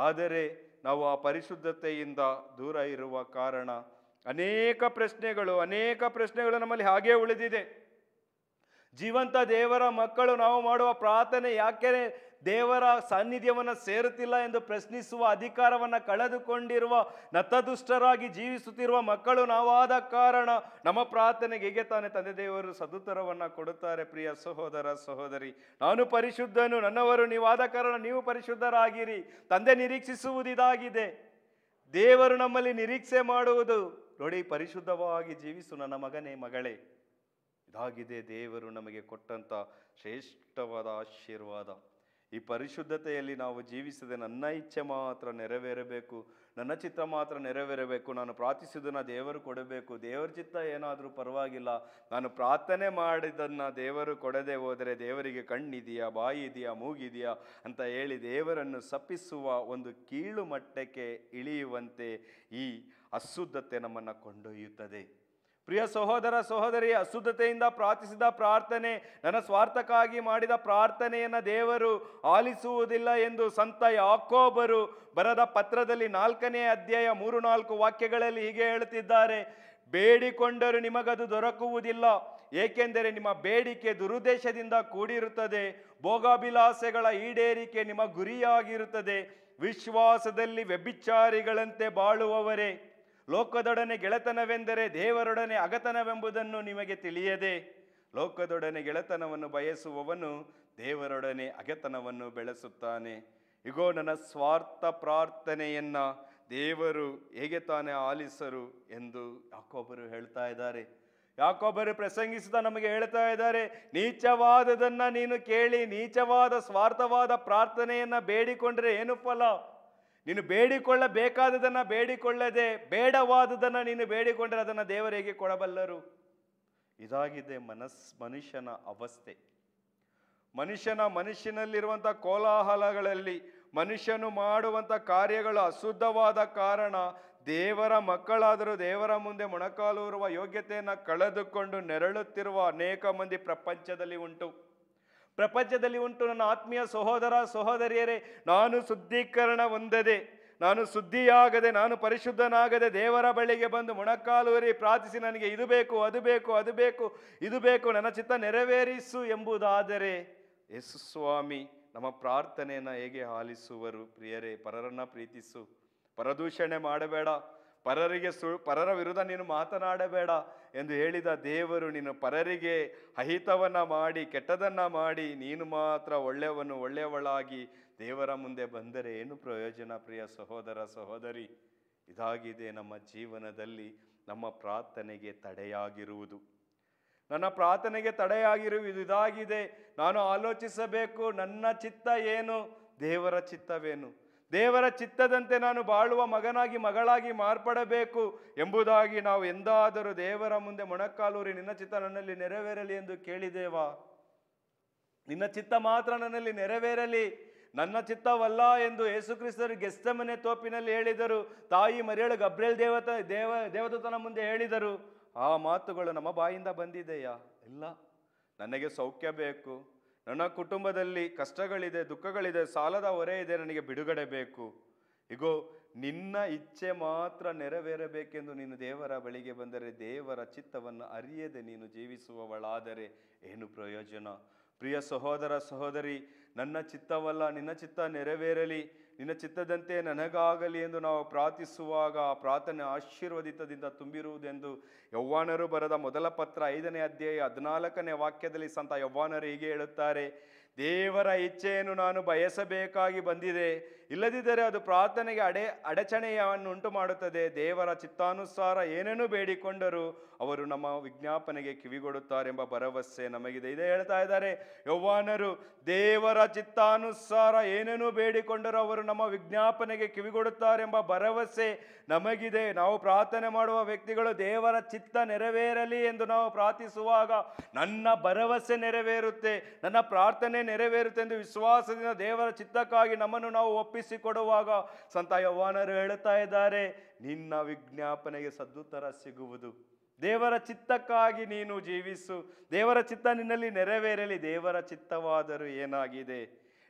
ಆದರೆ ನಾವು ಆ ಪರಿಶುದ್ಧತೆಯಿಂದ ದೂರ ಇರುವ ಕಾರಣ ಅನೇಕ ಪ್ರಶ್ನೆಗಳು ಅನೇಕ ಪ್ರಶ್ನೆಗಳು ನಮ್ಮಲ್ಲಿ ಹಾಗೇ ಉಳಿದಿದೆ ಜೀವಂತ ದೇವರ ಮಕ್ಕಳು ನಾವು ಮಾಡುವ ಪ್ರಾರ್ಥನೆ ಯಾಕೆ ದೇವರ ಸಾನ್ನಿಧ್ಯವನ್ನು ಸೇರುತ್ತಿಲ್ಲ ಎಂದು ಪ್ರಶ್ನಿಸುವ ಅಧಿಕಾರವನ್ನು ಕಳೆದುಕೊಂಡಿರುವ ನತದುಷ್ಟರಾಗಿ ಜೀವಿಸುತ್ತಿರುವ ಮಕ್ಕಳು ನಾವಾದ ಕಾರಣ ನಮ್ಮ ಪ್ರಾರ್ಥನೆಗೆ ಹೇಗೆ ತಾನೆ ತಂದೆ ದೇವರು ಸದುತ್ತರವನ್ನು ಕೊಡುತ್ತಾರೆ ಪ್ರಿಯ ಸಹೋದರ ಸಹೋದರಿ ನಾನು ಪರಿಶುದ್ಧನು ನನ್ನವರು ನೀವಾದ ಕಾರಣ ನೀವು ಪರಿಶುದ್ಧರಾಗಿರಿ ತಂದೆ ನಿರೀಕ್ಷಿಸುವುದಿದಾಗಿದೆ ದೇವರು ನಮ್ಮಲ್ಲಿ ನಿರೀಕ್ಷೆ ಮಾಡುವುದು ನೋಡಿ ಪರಿಶುದ್ಧವಾಗಿ ಜೀವಿಸು ನನ್ನ ಮಗನೇ ಮಗಳೇ ಇದಾಗಿದೆ ದೇವರು ನಮಗೆ ಕೊಟ್ಟಂಥ ಶ್ರೇಷ್ಠವಾದ ಆಶೀರ್ವಾದ ಈ ಪರಿಶುದ್ಧತೆಯಲ್ಲಿ ನಾವು ಜೀವಿಸದೆ ನನ್ನ ಇಚ್ಛೆ ಮಾತ್ರ ನೆರವೇರಬೇಕು ನನ್ನ ಚಿತ್ರ ಮಾತ್ರ ನೆರವೇರಬೇಕು ನಾನು ಪ್ರಾರ್ಥಿಸಿದ್ದನ್ನು ದೇವರು ಕೊಡಬೇಕು ದೇವರ ಚಿತ್ತ ಏನಾದರೂ ಪರವಾಗಿಲ್ಲ ನಾನು ಪ್ರಾರ್ಥನೆ ಮಾಡಿದ್ದನ್ನು ದೇವರು ಕೊಡದೆ ಹೋದರೆ ದೇವರಿಗೆ ಕಣ್ಣಿದೆಯಾ ಬಾಯಿ ಇದೆಯಾ ಮೂಗಿದೆಯಾ ಅಂತ ಹೇಳಿ ದೇವರನ್ನು ಸಪ್ಪಿಸುವ ಒಂದು ಕೀಳು ಮಟ್ಟಕ್ಕೆ ಇಳಿಯುವಂತೆ ಈ ಅಶುದ್ಧತೆ ನಮ್ಮನ್ನು ಕೊಂಡೊಯ್ಯುತ್ತದೆ ಪ್ರಿಯ ಸಹೋದರ ಸಹೋದರಿ ಅಶುದ್ಧತೆಯಿಂದ ಪ್ರಾರ್ಥಿಸಿದ ಪ್ರಾರ್ಥನೆ ನನ್ನ ಸ್ವಾರ್ಥಕ್ಕಾಗಿ ಮಾಡಿದ ಪ್ರಾರ್ಥನೆಯನ್ನು ದೇವರು ಆಲಿಸುವುದಿಲ್ಲ ಎಂದು ಸಂತ ಯಾಕೋಬರು ಬರದ ಪತ್ರದಲ್ಲಿ ನಾಲ್ಕನೇ ಅಧ್ಯಾಯ ಮೂರು ನಾಲ್ಕು ವಾಕ್ಯಗಳಲ್ಲಿ ಹೀಗೆ ಹೇಳುತ್ತಿದ್ದಾರೆ ಬೇಡಿಕೊಂಡರೂ ನಿಮಗದು ದೊರಕುವುದಿಲ್ಲ ಏಕೆಂದರೆ ನಿಮ್ಮ ಬೇಡಿಕೆ ದುರುದ್ದೇಶದಿಂದ ಕೂಡಿರುತ್ತದೆ ಭೋಗಾಭಿಲಾಸೆಗಳ ಈಡೇರಿಕೆ ನಿಮ್ಮ ಗುರಿಯಾಗಿರುತ್ತದೆ ವಿಶ್ವಾಸದಲ್ಲಿ ವ್ಯಭಿಚಾರಿಗಳಂತೆ ಬಾಳುವವರೇ ಲೋಕದೊಡನೆ ಗೆಳೆತನವೆಂದರೆ ದೇವರೊಡನೆ ಅಗತನವೆಂಬುದನ್ನು ನಿಮಗೆ ತಿಳಿಯದೆ ಲೋಕದೊಡನೆ ಗೆಳೆತನವನ್ನು ಬಯಸುವವನು ದೇವರೊಡನೆ ಅಗತನವನ್ನು ಬೆಳೆಸುತ್ತಾನೆ ಇಗೋ ನನ್ನ ಸ್ವಾರ್ಥ ಪ್ರಾರ್ಥನೆಯನ್ನು ದೇವರು ಹೇಗೆ ತಾನೆ ಆಲಿಸರು ಎಂದು ಯಾಕೊಬ್ಬರು ಹೇಳ್ತಾ ಇದ್ದಾರೆ ಯಾಕೊಬ್ಬರು ಪ್ರಸಂಗಿಸುತ್ತಾ ನಮಗೆ ಹೇಳ್ತಾ ಇದ್ದಾರೆ ನೀಚವಾದದನ್ನು ನೀನು ಕೇಳಿ ನೀಚವಾದ ಸ್ವಾರ್ಥವಾದ ಪ್ರಾರ್ಥನೆಯನ್ನು ಬೇಡಿಕೊಂಡ್ರೆ ಏನು ಫಲ ನೀನು ಬೇಡಿಕೊಳ್ಳಬೇಕಾದದನ್ನು ಬೇಡಿಕೊಳ್ಳದೆ ಬೇಡವಾದುದನ್ನು ನೀನು ಬೇಡಿಕೊಂಡರೆ ಅದನ್ನು ದೇವರಿಗೆ ಕೊಡಬಲ್ಲರು ಇದಾಗಿದೆ ಮನಸ್ ಮನುಷ್ಯನ ಅವಸ್ಥೆ ಮನುಷ್ಯನ ಮನುಷ್ಯನಲ್ಲಿರುವಂಥ ಕೋಲಾಹಲಗಳಲ್ಲಿ ಮನುಷ್ಯನು ಮಾಡುವಂಥ ಕಾರ್ಯಗಳು ಅಶುದ್ಧವಾದ ಕಾರಣ ದೇವರ ಮಕ್ಕಳಾದರೂ ದೇವರ ಮುಂದೆ ಮೊಣಕಾಲೂರುವ ಯೋಗ್ಯತೆಯನ್ನು ಕಳೆದುಕೊಂಡು ನೆರಳುತ್ತಿರುವ ಅನೇಕ ಮಂದಿ ಪ್ರಪಂಚದಲ್ಲಿ ಉಂಟು ಪ್ರಪಂಚದಲ್ಲಿ ಉಂಟು ನನ್ನ ಆತ್ಮೀಯ ಸಹೋದರ ಸಹೋದರಿಯರೇ ನಾನು ಶುದ್ಧೀಕರಣ ಹೊಂದದೆ ನಾನು ಸುದ್ದಿಯಾಗದೆ ನಾನು ಪರಿಶುದ್ಧನಾಗದೆ ದೇವರ ಬಳಿಗೆ ಬಂದು ಮೊಣಕಾಲೂರಿ ಪ್ರಾರ್ಥಿಸಿ ನನಗೆ ಇದು ಬೇಕು ಅದು ಬೇಕು ಅದು ಬೇಕು ಇದು ಬೇಕು ನನ್ನ ಚಿತ್ತ ನೆರವೇರಿಸು ಎಂಬುದಾದರೆ ಯೇಸು ಸ್ವಾಮಿ ನಮ್ಮ ಪ್ರಾರ್ಥನೆಯನ್ನು ಹೇಗೆ ಆಲಿಸುವರು ಪ್ರಿಯರೇ ಪರರನ್ನು ಪ್ರೀತಿಸು ಪರದೂಷಣೆ ಮಾಡಬೇಡ ಪರರಿಗೆ ಸು ಪರರ ವಿರುದ್ಧ ನೀನು ಮಾತನಾಡಬೇಡ ಎಂದು ಹೇಳಿದ ದೇವರು ನೀನು ಪರರಿಗೆ ಅಹಿತವನ್ನು ಮಾಡಿ ಕೆಟ್ಟದನ್ನು ಮಾಡಿ ನೀನು ಮಾತ್ರ ಒಳ್ಳೆಯವನು ಒಳ್ಳೆಯವಳಾಗಿ ದೇವರ ಮುಂದೆ ಬಂದರೆ ಏನು ಪ್ರಯೋಜನ ಪ್ರಿಯ ಸಹೋದರ ಸಹೋದರಿ ಇದಾಗಿದೆ ನಮ್ಮ ಜೀವನದಲ್ಲಿ ನಮ್ಮ ಪ್ರಾರ್ಥನೆಗೆ ತಡೆಯಾಗಿರುವುದು ನನ್ನ ಪ್ರಾರ್ಥನೆಗೆ ತಡೆಯಾಗಿರುವುದು ಇದಾಗಿದೆ ನಾನು ಆಲೋಚಿಸಬೇಕು ನನ್ನ ಚಿತ್ತ ಏನು ದೇವರ ಚಿತ್ತವೇನು ದೇವರ ಚಿತ್ತದಂತೆ ನಾನು ಬಾಳುವ ಮಗನಾಗಿ ಮಗಳಾಗಿ ಮಾರ್ಪಡಬೇಕು ಎಂಬುದಾಗಿ ನಾವು ಎಂದಾದರೂ ದೇವರ ಮುಂದೆ ಮೊಣಕಾಲೂರಿ ನಿನ್ನ ಚಿತ್ತ ನನ್ನಲ್ಲಿ ನೆರವೇರಲಿ ಎಂದು ಕೇಳಿದೇವಾ ನಿನ್ನ ಚಿತ್ತ ಮಾತ್ರ ನನ್ನಲ್ಲಿ ನೆರವೇರಲಿ ನನ್ನ ಚಿತ್ತವಲ್ಲ ಎಂದು ಯೇಸುಕ್ರಿಸ್ತರು ಮನೆ ತೋಪಿನಲ್ಲಿ ಹೇಳಿದರು ತಾಯಿ ಮರಿಯಳು ಗಬ್ರೇಲ್ ದೇವತ ದೇವ ದೇವದೂತನ ಮುಂದೆ ಹೇಳಿದರು ಆ ಮಾತುಗಳು ನಮ್ಮ ಬಾಯಿಂದ ಬಂದಿದೆಯಾ ಇಲ್ಲ ನನಗೆ ಸೌಖ್ಯ ಬೇಕು ನನ್ನ ಕುಟುಂಬದಲ್ಲಿ ಕಷ್ಟಗಳಿದೆ ದುಃಖಗಳಿದೆ ಸಾಲದ ಹೊರೆ ಇದೆ ನನಗೆ ಬಿಡುಗಡೆ ಬೇಕು ಇಗೋ ನಿನ್ನ ಇಚ್ಛೆ ಮಾತ್ರ ನೆರವೇರಬೇಕೆಂದು ನೀನು ದೇವರ ಬಳಿಗೆ ಬಂದರೆ ದೇವರ ಚಿತ್ತವನ್ನು ಅರಿಯದೆ ನೀನು ಜೀವಿಸುವವಳಾದರೆ ಏನು ಪ್ರಯೋಜನ ಪ್ರಿಯ ಸಹೋದರ ಸಹೋದರಿ ನನ್ನ ಚಿತ್ತವಲ್ಲ ನಿನ್ನ ಚಿತ್ತ ನೆರವೇರಲಿ ನಿನ್ನ ಚಿತ್ತದಂತೆ ನನಗಾಗಲಿ ಎಂದು ನಾವು ಪ್ರಾರ್ಥಿಸುವಾಗ ಆ ಪ್ರಾರ್ಥನೆ ಆಶೀರ್ವದಿತದಿಂದ ತುಂಬಿರುವುದೆಂದು ಯೌವ್ವಾನರು ಬರೆದ ಮೊದಲ ಪತ್ರ ಐದನೇ ಅಧ್ಯಾಯ ಹದಿನಾಲ್ಕನೇ ವಾಕ್ಯದಲ್ಲಿ ಸಂತ ಯೌವ್ವಾನರು ಹೀಗೆ ಹೇಳುತ್ತಾರೆ ದೇವರ ಇಚ್ಛೆಯನ್ನು ನಾನು ಬಯಸಬೇಕಾಗಿ ಬಂದಿದೆ ಇಲ್ಲದಿದ್ದರೆ ಅದು ಪ್ರಾರ್ಥನೆಗೆ ಅಡೆ ಅಡಚಣೆಯನ್ನು ಉಂಟು ಮಾಡುತ್ತದೆ ದೇವರ ಚಿತ್ತಾನುಸಾರ ಏನೇನು ಬೇಡಿಕೊಂಡರೂ ಅವರು ನಮ್ಮ ವಿಜ್ಞಾಪನೆಗೆ ಕಿವಿಗೊಡುತ್ತಾರೆಂಬ ಭರವಸೆ ನಮಗಿದೆ ಇದೇ ಹೇಳ್ತಾ ಇದ್ದಾರೆ ಯೌವಾನರು ದೇವರ ಚಿತ್ತಾನುಸಾರ ಏನೇನು ಬೇಡಿಕೊಂಡರೂ ಅವರು ನಮ್ಮ ವಿಜ್ಞಾಪನೆಗೆ ಕಿವಿಗೊಡುತ್ತಾರೆಂಬ ಭರವಸೆ ನಮಗಿದೆ ನಾವು ಪ್ರಾರ್ಥನೆ ಮಾಡುವ ವ್ಯಕ್ತಿಗಳು ದೇವರ ಚಿತ್ತ ನೆರವೇರಲಿ ಎಂದು ನಾವು ಪ್ರಾರ್ಥಿಸುವಾಗ ನನ್ನ ಭರವಸೆ ನೆರವೇರುತ್ತೆ ನನ್ನ ಪ್ರಾರ್ಥನೆ ನೆರವೇರುತ್ತೆ ಎಂದು ವಿಶ್ವಾಸದಿಂದ ದೇವರ ಚಿತ್ತಕ್ಕಾಗಿ ನಮ್ಮನ್ನು ನಾವು ಒಪ್ಪಿ ಒಪ್ಪಿಸಿಕೊಡುವಾಗ ಸಂತ ಯವ್ವಾನರು ಹೇಳುತ್ತಾ ಇದ್ದಾರೆ ನಿನ್ನ ವಿಜ್ಞಾಪನೆಗೆ ಸದ್ದುತ್ತರ ಸಿಗುವುದು ದೇವರ ಚಿತ್ತಕ್ಕಾಗಿ ನೀನು ಜೀವಿಸು ದೇವರ ಚಿತ್ತ ನಿನ್ನಲ್ಲಿ ನೆರವೇರಲಿ ದೇವರ ಚಿತ್ತವಾದರೂ ಏನಾಗಿದೆ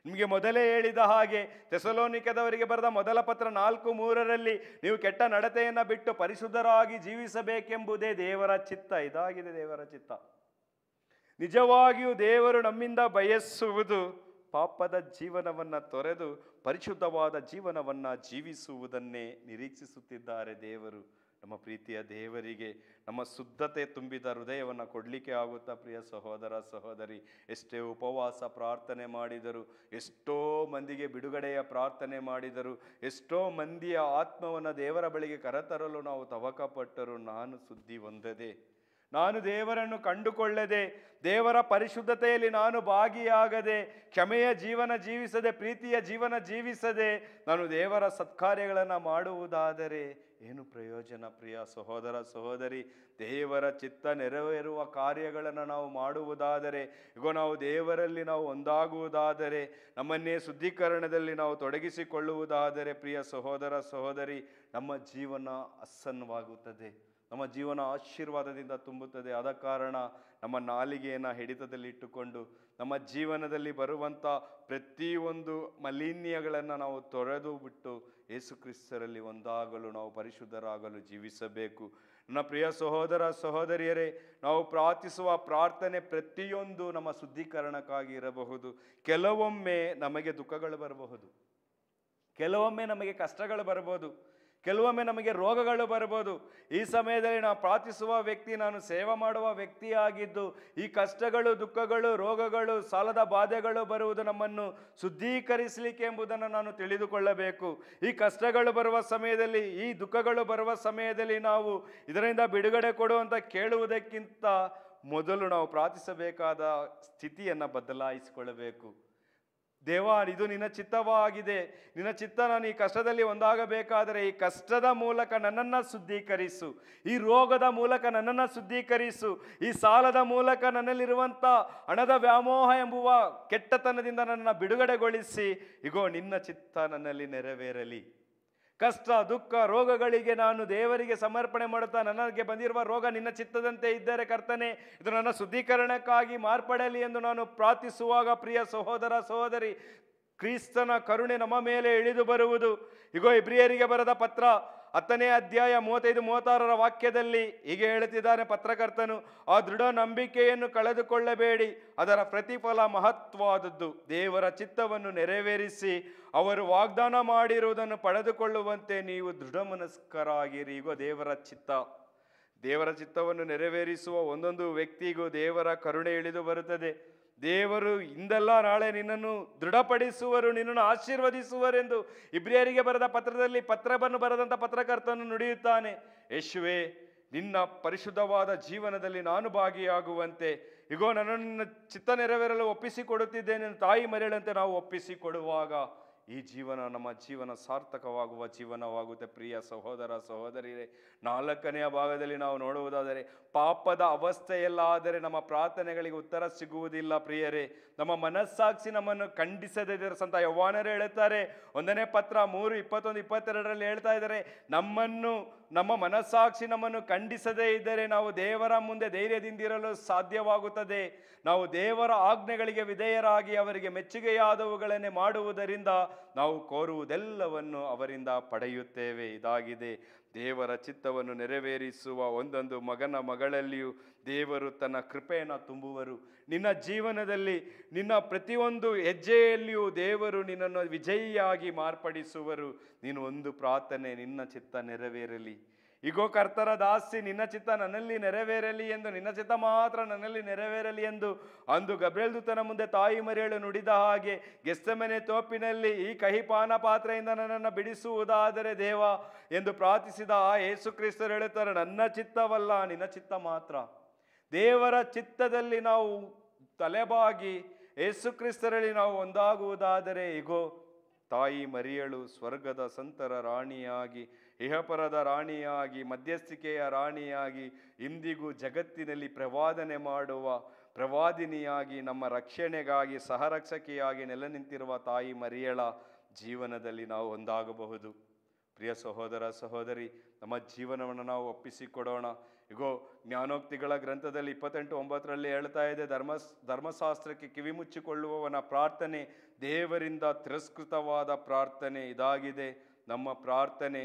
ನಿಮಗೆ ಮೊದಲೇ ಹೇಳಿದ ಹಾಗೆ ತೆಸಲೋನಿಕದವರಿಗೆ ಬರೆದ ಮೊದಲ ಪತ್ರ ನಾಲ್ಕು ಮೂರರಲ್ಲಿ ನೀವು ಕೆಟ್ಟ ನಡತೆಯನ್ನು ಬಿಟ್ಟು ಪರಿಶುದ್ಧರಾಗಿ ಜೀವಿಸಬೇಕೆಂಬುದೇ ದೇವರ ಚಿತ್ತ ಇದಾಗಿದೆ ದೇವರ ಚಿತ್ತ ನಿಜವಾಗಿಯೂ ದೇವರು ನಮ್ಮಿಂದ ಬಯಸುವುದು ಪಾಪದ ಜೀವನವನ್ನು ತೊರೆದು ಪರಿಶುದ್ಧವಾದ ಜೀವನವನ್ನು ಜೀವಿಸುವುದನ್ನೇ ನಿರೀಕ್ಷಿಸುತ್ತಿದ್ದಾರೆ ದೇವರು ನಮ್ಮ ಪ್ರೀತಿಯ ದೇವರಿಗೆ ನಮ್ಮ ಶುದ್ಧತೆ ತುಂಬಿದ ಹೃದಯವನ್ನು ಕೊಡಲಿಕ್ಕೆ ಆಗುತ್ತಾ ಪ್ರಿಯ ಸಹೋದರ ಸಹೋದರಿ ಎಷ್ಟೇ ಉಪವಾಸ ಪ್ರಾರ್ಥನೆ ಮಾಡಿದರು ಎಷ್ಟೋ ಮಂದಿಗೆ ಬಿಡುಗಡೆಯ ಪ್ರಾರ್ಥನೆ ಮಾಡಿದರು ಎಷ್ಟೋ ಮಂದಿಯ ಆತ್ಮವನ್ನು ದೇವರ ಬಳಿಗೆ ಕರೆತರಲು ನಾವು ತವಕಪಟ್ಟರು ನಾನು ಸುದ್ದಿ ಹೊಂದದೆ ನಾನು ದೇವರನ್ನು ಕಂಡುಕೊಳ್ಳದೆ ದೇವರ ಪರಿಶುದ್ಧತೆಯಲ್ಲಿ ನಾನು ಭಾಗಿಯಾಗದೆ ಕ್ಷಮೆಯ ಜೀವನ ಜೀವಿಸದೆ ಪ್ರೀತಿಯ ಜೀವನ ಜೀವಿಸದೆ ನಾನು ದೇವರ ಸತ್ಕಾರ್ಯಗಳನ್ನು ಮಾಡುವುದಾದರೆ ಏನು ಪ್ರಯೋಜನ ಪ್ರಿಯ ಸಹೋದರ ಸಹೋದರಿ ದೇವರ ಚಿತ್ತ ನೆರವೇರುವ ಕಾರ್ಯಗಳನ್ನು ನಾವು ಮಾಡುವುದಾದರೆ ಇಗೋ ನಾವು ದೇವರಲ್ಲಿ ನಾವು ಒಂದಾಗುವುದಾದರೆ ನಮ್ಮನ್ನೇ ಶುದ್ಧೀಕರಣದಲ್ಲಿ ನಾವು ತೊಡಗಿಸಿಕೊಳ್ಳುವುದಾದರೆ ಪ್ರಿಯ ಸಹೋದರ ಸಹೋದರಿ ನಮ್ಮ ಜೀವನ ಅಸನ್ನವಾಗುತ್ತದೆ ನಮ್ಮ ಜೀವನ ಆಶೀರ್ವಾದದಿಂದ ತುಂಬುತ್ತದೆ ಆದ ಕಾರಣ ನಮ್ಮ ನಾಲಿಗೆಯನ್ನು ಇಟ್ಟುಕೊಂಡು ನಮ್ಮ ಜೀವನದಲ್ಲಿ ಬರುವಂಥ ಪ್ರತಿಯೊಂದು ಮಲಿನ್ಯಗಳನ್ನು ನಾವು ತೊರೆದು ಬಿಟ್ಟು ಕ್ರಿಸ್ತರಲ್ಲಿ ಒಂದಾಗಲು ನಾವು ಪರಿಶುದ್ಧರಾಗಲು ಜೀವಿಸಬೇಕು ನನ್ನ ಪ್ರಿಯ ಸಹೋದರ ಸಹೋದರಿಯರೇ ನಾವು ಪ್ರಾರ್ಥಿಸುವ ಪ್ರಾರ್ಥನೆ ಪ್ರತಿಯೊಂದು ನಮ್ಮ ಶುದ್ಧೀಕರಣಕ್ಕಾಗಿ ಇರಬಹುದು ಕೆಲವೊಮ್ಮೆ ನಮಗೆ ದುಃಖಗಳು ಬರಬಹುದು ಕೆಲವೊಮ್ಮೆ ನಮಗೆ ಕಷ್ಟಗಳು ಬರಬಹುದು ಕೆಲವೊಮ್ಮೆ ನಮಗೆ ರೋಗಗಳು ಬರ್ಬೋದು ಈ ಸಮಯದಲ್ಲಿ ನಾವು ಪ್ರಾರ್ಥಿಸುವ ವ್ಯಕ್ತಿ ನಾನು ಸೇವೆ ಮಾಡುವ ವ್ಯಕ್ತಿಯಾಗಿದ್ದು ಈ ಕಷ್ಟಗಳು ದುಃಖಗಳು ರೋಗಗಳು ಸಾಲದ ಬಾಧೆಗಳು ಬರುವುದು ನಮ್ಮನ್ನು ಶುದ್ಧೀಕರಿಸಲಿಕ್ಕೆ ಎಂಬುದನ್ನು ನಾನು ತಿಳಿದುಕೊಳ್ಳಬೇಕು ಈ ಕಷ್ಟಗಳು ಬರುವ ಸಮಯದಲ್ಲಿ ಈ ದುಃಖಗಳು ಬರುವ ಸಮಯದಲ್ಲಿ ನಾವು ಇದರಿಂದ ಬಿಡುಗಡೆ ಕೊಡುವಂತ ಕೇಳುವುದಕ್ಕಿಂತ ಮೊದಲು ನಾವು ಪ್ರಾರ್ಥಿಸಬೇಕಾದ ಸ್ಥಿತಿಯನ್ನು ಬದಲಾಯಿಸಿಕೊಳ್ಳಬೇಕು ದೇವ ಇದು ನಿನ್ನ ಚಿತ್ತವಾಗಿದೆ ನಿನ್ನ ಚಿತ್ತ ನಾನು ಈ ಕಷ್ಟದಲ್ಲಿ ಒಂದಾಗಬೇಕಾದರೆ ಈ ಕಷ್ಟದ ಮೂಲಕ ನನ್ನನ್ನು ಶುದ್ಧೀಕರಿಸು ಈ ರೋಗದ ಮೂಲಕ ನನ್ನನ್ನು ಶುದ್ಧೀಕರಿಸು ಈ ಸಾಲದ ಮೂಲಕ ನನ್ನಲ್ಲಿರುವಂಥ ಹಣದ ವ್ಯಾಮೋಹ ಎಂಬುವ ಕೆಟ್ಟತನದಿಂದ ನನ್ನನ್ನು ಬಿಡುಗಡೆಗೊಳಿಸಿ ಇಗೋ ನಿನ್ನ ಚಿತ್ತ ನನ್ನಲ್ಲಿ ನೆರವೇರಲಿ ಕಷ್ಟ ದುಃಖ ರೋಗಗಳಿಗೆ ನಾನು ದೇವರಿಗೆ ಸಮರ್ಪಣೆ ಮಾಡುತ್ತಾ ನನಗೆ ಬಂದಿರುವ ರೋಗ ನಿನ್ನ ಚಿತ್ತದಂತೆ ಇದ್ದರೆ ಕರ್ತನೆ ಇದು ನನ್ನ ಶುದ್ಧೀಕರಣಕ್ಕಾಗಿ ಮಾರ್ಪಡಲಿ ಎಂದು ನಾನು ಪ್ರಾರ್ಥಿಸುವಾಗ ಪ್ರಿಯ ಸಹೋದರ ಸಹೋದರಿ ಕ್ರಿಸ್ತನ ಕರುಣೆ ನಮ್ಮ ಮೇಲೆ ಇಳಿದು ಬರುವುದು ಇಗೋ ಇಬ್ರಿಯರಿಗೆ ಬರೆದ ಪತ್ರ ಹತ್ತನೇ ಅಧ್ಯಾಯ ಮೂವತ್ತೈದು ಮೂವತ್ತಾರರ ವಾಕ್ಯದಲ್ಲಿ ಹೀಗೆ ಹೇಳುತ್ತಿದ್ದಾನೆ ಪತ್ರಕರ್ತನು ಆ ದೃಢ ನಂಬಿಕೆಯನ್ನು ಕಳೆದುಕೊಳ್ಳಬೇಡಿ ಅದರ ಪ್ರತಿಫಲ ಮಹತ್ವವಾದದ್ದು ದೇವರ ಚಿತ್ತವನ್ನು ನೆರವೇರಿಸಿ ಅವರು ವಾಗ್ದಾನ ಮಾಡಿರುವುದನ್ನು ಪಡೆದುಕೊಳ್ಳುವಂತೆ ನೀವು ದೃಢ ಮನಸ್ಕರಾಗಿರಿ ಈಗ ದೇವರ ಚಿತ್ತ ದೇವರ ಚಿತ್ತವನ್ನು ನೆರವೇರಿಸುವ ಒಂದೊಂದು ವ್ಯಕ್ತಿಗೂ ದೇವರ ಕರುಣೆ ಇಳಿದು ಬರುತ್ತದೆ ದೇವರು ಇಂದಲ್ಲ ನಾಳೆ ನಿನ್ನನ್ನು ದೃಢಪಡಿಸುವರು ನಿನ್ನನ್ನು ಆಶೀರ್ವದಿಸುವರೆಂದು ಇಬ್ರಿಯರಿಗೆ ಬರೆದ ಪತ್ರದಲ್ಲಿ ಪತ್ರವನ್ನು ಬರೆದಂಥ ಪತ್ರಕರ್ತನು ನುಡಿಯುತ್ತಾನೆ ಯಶುವೆ ನಿನ್ನ ಪರಿಶುದ್ಧವಾದ ಜೀವನದಲ್ಲಿ ನಾನು ಭಾಗಿಯಾಗುವಂತೆ ಇಗೋ ನನ್ನನ್ನು ಚಿತ್ತ ನೆರವೇರಲು ಒಪ್ಪಿಸಿಕೊಡುತ್ತಿದ್ದೇನೆ ತಾಯಿ ಮರೆಯಳಂತೆ ನಾವು ಒಪ್ಪಿಸಿಕೊಡುವಾಗ ಈ ಜೀವನ ನಮ್ಮ ಜೀವನ ಸಾರ್ಥಕವಾಗುವ ಜೀವನವಾಗುತ್ತೆ ಪ್ರಿಯ ಸಹೋದರ ಸಹೋದರಿಯರೇ ನಾಲ್ಕನೆಯ ಭಾಗದಲ್ಲಿ ನಾವು ನೋಡುವುದಾದರೆ ಪಾಪದ ಅವಸ್ಥೆಯಲ್ಲಾದರೆ ನಮ್ಮ ಪ್ರಾರ್ಥನೆಗಳಿಗೆ ಉತ್ತರ ಸಿಗುವುದಿಲ್ಲ ಪ್ರಿಯರೇ ನಮ್ಮ ಮನಸ್ಸಾಕ್ಷಿ ನಮ್ಮನ್ನು ಖಂಡಿಸದೇ ಸಂತ ಯವ್ವಾನರು ಹೇಳುತ್ತಾರೆ ಒಂದನೇ ಪತ್ರ ಮೂರು ಇಪ್ಪತ್ತೊಂದು ಇಪ್ಪತ್ತೆರಡರಲ್ಲಿ ಹೇಳ್ತಾ ಇದ್ದಾರೆ ನಮ್ಮನ್ನು ನಮ್ಮ ಮನಸ್ಸಾಕ್ಷಿ ನಮ್ಮನ್ನು ಖಂಡಿಸದೇ ಇದ್ದರೆ ನಾವು ದೇವರ ಮುಂದೆ ಧೈರ್ಯದಿಂದಿರಲು ಸಾಧ್ಯವಾಗುತ್ತದೆ ನಾವು ದೇವರ ಆಜ್ಞೆಗಳಿಗೆ ವಿಧೇಯರಾಗಿ ಅವರಿಗೆ ಮೆಚ್ಚುಗೆಯಾದವುಗಳನ್ನೇ ಮಾಡುವುದರಿಂದ ನಾವು ಕೋರುವುದೆಲ್ಲವನ್ನು ಅವರಿಂದ ಪಡೆಯುತ್ತೇವೆ ಇದಾಗಿದೆ ದೇವರ ಚಿತ್ತವನ್ನು ನೆರವೇರಿಸುವ ಒಂದೊಂದು ಮಗನ ಮಗಳಲ್ಲಿಯೂ ದೇವರು ತನ್ನ ಕೃಪೆಯನ್ನು ತುಂಬುವರು ನಿನ್ನ ಜೀವನದಲ್ಲಿ ನಿನ್ನ ಪ್ರತಿಯೊಂದು ಹೆಜ್ಜೆಯಲ್ಲಿಯೂ ದೇವರು ನಿನ್ನನ್ನು ವಿಜಯಿಯಾಗಿ ಮಾರ್ಪಡಿಸುವರು ನೀನು ಒಂದು ಪ್ರಾರ್ಥನೆ ನಿನ್ನ ಚಿತ್ತ ನೆರವೇರಲಿ ಇಗೋ ಕರ್ತರ ದಾಸಿ ನಿನ್ನ ಚಿತ್ತ ನನ್ನಲ್ಲಿ ನೆರವೇರಲಿ ಎಂದು ನಿನ್ನ ಚಿತ್ತ ಮಾತ್ರ ನನ್ನಲ್ಲಿ ನೆರವೇರಲಿ ಎಂದು ಅಂದು ಗಬ್ರೇಲ್ ದೂತನ ಮುಂದೆ ತಾಯಿ ಮರಿಯಳು ನುಡಿದ ಹಾಗೆ ಗೆಸ್ತಮನೆ ತೋಪಿನಲ್ಲಿ ಈ ಕಹಿ ಪಾನ ಪಾತ್ರೆಯಿಂದ ನನ್ನನ್ನು ಬಿಡಿಸುವುದಾದರೆ ದೇವ ಎಂದು ಪ್ರಾರ್ಥಿಸಿದ ಆ ಯೇಸು ಕ್ರಿಸ್ತರು ಹೇಳುತ್ತಾರೆ ನನ್ನ ಚಿತ್ತವಲ್ಲ ನಿನ್ನ ಚಿತ್ತ ಮಾತ್ರ ದೇವರ ಚಿತ್ತದಲ್ಲಿ ನಾವು ತಲೆಬಾಗಿ ಯೇಸು ಕ್ರಿಸ್ತರಲ್ಲಿ ನಾವು ಒಂದಾಗುವುದಾದರೆ ಇಗೋ ತಾಯಿ ಮರಿಯಳು ಸ್ವರ್ಗದ ಸಂತರ ರಾಣಿಯಾಗಿ ಇಹಪರದ ರಾಣಿಯಾಗಿ ಮಧ್ಯಸ್ಥಿಕೆಯ ರಾಣಿಯಾಗಿ ಇಂದಿಗೂ ಜಗತ್ತಿನಲ್ಲಿ ಪ್ರವಾದನೆ ಮಾಡುವ ಪ್ರವಾದಿನಿಯಾಗಿ ನಮ್ಮ ರಕ್ಷಣೆಗಾಗಿ ಸಹರಕ್ಷಕಿಯಾಗಿ ನೆಲೆ ನಿಂತಿರುವ ತಾಯಿ ಮರಿಯಳ ಜೀವನದಲ್ಲಿ ನಾವು ಒಂದಾಗಬಹುದು ಪ್ರಿಯ ಸಹೋದರ ಸಹೋದರಿ ನಮ್ಮ ಜೀವನವನ್ನು ನಾವು ಒಪ್ಪಿಸಿಕೊಡೋಣ ಇಗೋ ಜ್ಞಾನೋಕ್ತಿಗಳ ಗ್ರಂಥದಲ್ಲಿ ಇಪ್ಪತ್ತೆಂಟು ಒಂಬತ್ತರಲ್ಲಿ ಹೇಳ್ತಾ ಇದೆ ಧರ್ಮ ಧರ್ಮಶಾಸ್ತ್ರಕ್ಕೆ ಕಿವಿ ಮುಚ್ಚಿಕೊಳ್ಳುವವನ ಪ್ರಾರ್ಥನೆ ದೇವರಿಂದ ತಿರಸ್ಕೃತವಾದ ಪ್ರಾರ್ಥನೆ ಇದಾಗಿದೆ ನಮ್ಮ ಪ್ರಾರ್ಥನೆ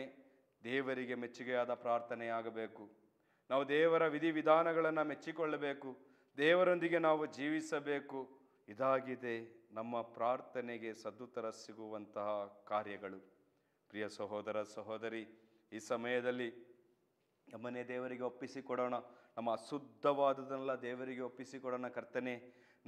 ದೇವರಿಗೆ ಮೆಚ್ಚುಗೆಯಾದ ಪ್ರಾರ್ಥನೆಯಾಗಬೇಕು ನಾವು ದೇವರ ವಿಧಿವಿಧಾನಗಳನ್ನು ಮೆಚ್ಚಿಕೊಳ್ಳಬೇಕು ದೇವರೊಂದಿಗೆ ನಾವು ಜೀವಿಸಬೇಕು ಇದಾಗಿದೆ ನಮ್ಮ ಪ್ರಾರ್ಥನೆಗೆ ಸದುತರ ಸಿಗುವಂತಹ ಕಾರ್ಯಗಳು ಪ್ರಿಯ ಸಹೋದರ ಸಹೋದರಿ ಈ ಸಮಯದಲ್ಲಿ ನಮ್ಮನೆ ದೇವರಿಗೆ ಒಪ್ಪಿಸಿಕೊಡೋಣ ನಮ್ಮ ಅಶುದ್ಧವಾದದನ್ನೆಲ್ಲ ದೇವರಿಗೆ ಒಪ್ಪಿಸಿಕೊಡೋಣ ಕರ್ತನೆ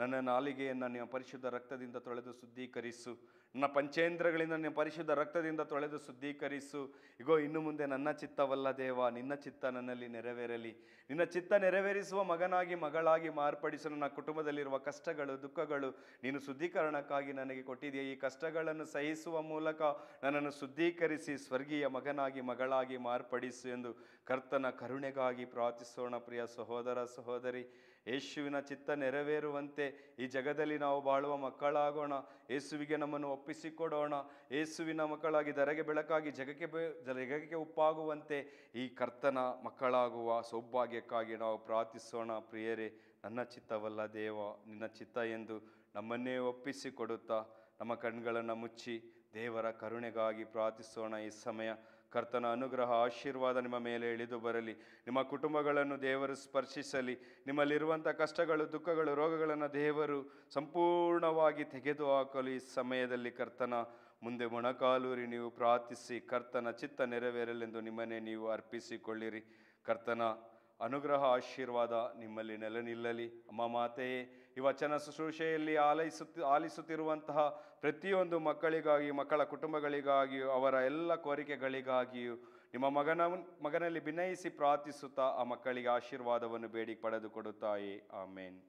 ನನ್ನ ನಾಲಿಗೆಯನ್ನು ನಿಮ್ಮ ಪರಿಶುದ್ಧ ರಕ್ತದಿಂದ ತೊಳೆದು ಶುದ್ಧೀಕರಿಸು ನನ್ನ ಪಂಚೇಂದ್ರಗಳಿಂದ ನಿಮ್ಮ ಪರಿಶುದ್ಧ ರಕ್ತದಿಂದ ತೊಳೆದು ಶುದ್ಧೀಕರಿಸು ಇಗೋ ಇನ್ನು ಮುಂದೆ ನನ್ನ ಚಿತ್ತವಲ್ಲ ದೇವ ನಿನ್ನ ಚಿತ್ತ ನನ್ನಲ್ಲಿ ನೆರವೇರಲಿ ನಿನ್ನ ಚಿತ್ತ ನೆರವೇರಿಸುವ ಮಗನಾಗಿ ಮಗಳಾಗಿ ಮಾರ್ಪಡಿಸು ನನ್ನ ಕುಟುಂಬದಲ್ಲಿರುವ ಕಷ್ಟಗಳು ದುಃಖಗಳು ನೀನು ಶುದ್ಧೀಕರಣಕ್ಕಾಗಿ ನನಗೆ ಕೊಟ್ಟಿದೆಯಾ ಈ ಕಷ್ಟಗಳನ್ನು ಸಹಿಸುವ ಮೂಲಕ ನನ್ನನ್ನು ಶುದ್ಧೀಕರಿಸಿ ಸ್ವರ್ಗೀಯ ಮಗನಾಗಿ ಮಗಳಾಗಿ ಮಾರ್ಪಡಿಸು ಎಂದು ಕರ್ತನ ಕರುಣೆಗಾಗಿ ಪ್ರಾರ್ಥಿಸೋಣ ಪ್ರಿಯ ಸಹೋದರ ಸಹೋದರಿ ಯೇಸುವಿನ ಚಿತ್ತ ನೆರವೇರುವಂತೆ ಈ ಜಗದಲ್ಲಿ ನಾವು ಬಾಳುವ ಮಕ್ಕಳಾಗೋಣ ಯೇಸುವಿಗೆ ನಮ್ಮನ್ನು ಒಪ್ಪಿಸಿಕೊಡೋಣ ಯೇಸುವಿನ ಮಕ್ಕಳಾಗಿ ದರೆಗೆ ಬೆಳಕಾಗಿ ಜಗಕ್ಕೆ ಜಗಕ್ಕೆ ಉಪ್ಪಾಗುವಂತೆ ಈ ಕರ್ತನ ಮಕ್ಕಳಾಗುವ ಸೌಭಾಗ್ಯಕ್ಕಾಗಿ ನಾವು ಪ್ರಾರ್ಥಿಸೋಣ ಪ್ರಿಯರೇ ನನ್ನ ಚಿತ್ತವಲ್ಲ ದೇವ ನಿನ್ನ ಚಿತ್ತ ಎಂದು ನಮ್ಮನ್ನೇ ಒಪ್ಪಿಸಿಕೊಡುತ್ತಾ ನಮ್ಮ ಕಣ್ಗಳನ್ನು ಮುಚ್ಚಿ ದೇವರ ಕರುಣೆಗಾಗಿ ಪ್ರಾರ್ಥಿಸೋಣ ಈ ಸಮಯ ಕರ್ತನ ಅನುಗ್ರಹ ಆಶೀರ್ವಾದ ನಿಮ್ಮ ಮೇಲೆ ಇಳಿದು ಬರಲಿ ನಿಮ್ಮ ಕುಟುಂಬಗಳನ್ನು ದೇವರು ಸ್ಪರ್ಶಿಸಲಿ ನಿಮ್ಮಲ್ಲಿರುವಂಥ ಕಷ್ಟಗಳು ದುಃಖಗಳು ರೋಗಗಳನ್ನು ದೇವರು ಸಂಪೂರ್ಣವಾಗಿ ತೆಗೆದು ಹಾಕಲು ಈ ಸಮಯದಲ್ಲಿ ಕರ್ತನ ಮುಂದೆ ಮೊಣಕಾಲೂರಿ ನೀವು ಪ್ರಾರ್ಥಿಸಿ ಕರ್ತನ ಚಿತ್ತ ನೆರವೇರಲೆಂದು ನಿಮ್ಮನ್ನೇ ನೀವು ಅರ್ಪಿಸಿಕೊಳ್ಳಿರಿ ಕರ್ತನ ಅನುಗ್ರಹ ಆಶೀರ್ವಾದ ನಿಮ್ಮಲ್ಲಿ ನೆಲೆ ನಿಲ್ಲಲಿ ಅಮ್ಮ ಮಾತೆಯೇ ಈ ವಚನ ಶುಶ್ರೂಷೆಯಲ್ಲಿ ಆಲಯಿಸುತ್ತಿ ಆಲಿಸುತ್ತಿರುವಂತಹ ಪ್ರತಿಯೊಂದು ಮಕ್ಕಳಿಗಾಗಿ ಮಕ್ಕಳ ಕುಟುಂಬಗಳಿಗಾಗಿಯೂ ಅವರ ಎಲ್ಲ ಕೋರಿಕೆಗಳಿಗಾಗಿಯೂ ನಿಮ್ಮ ಮಗನ ಮಗನಲ್ಲಿ ವಿನಯಿಸಿ ಪ್ರಾರ್ಥಿಸುತ್ತಾ ಆ ಮಕ್ಕಳಿಗೆ ಆಶೀರ್ವಾದವನ್ನು ಬೇಡಿ ಪಡೆದುಕೊಡುತ್ತಾಯೇ ಆಮೇನ್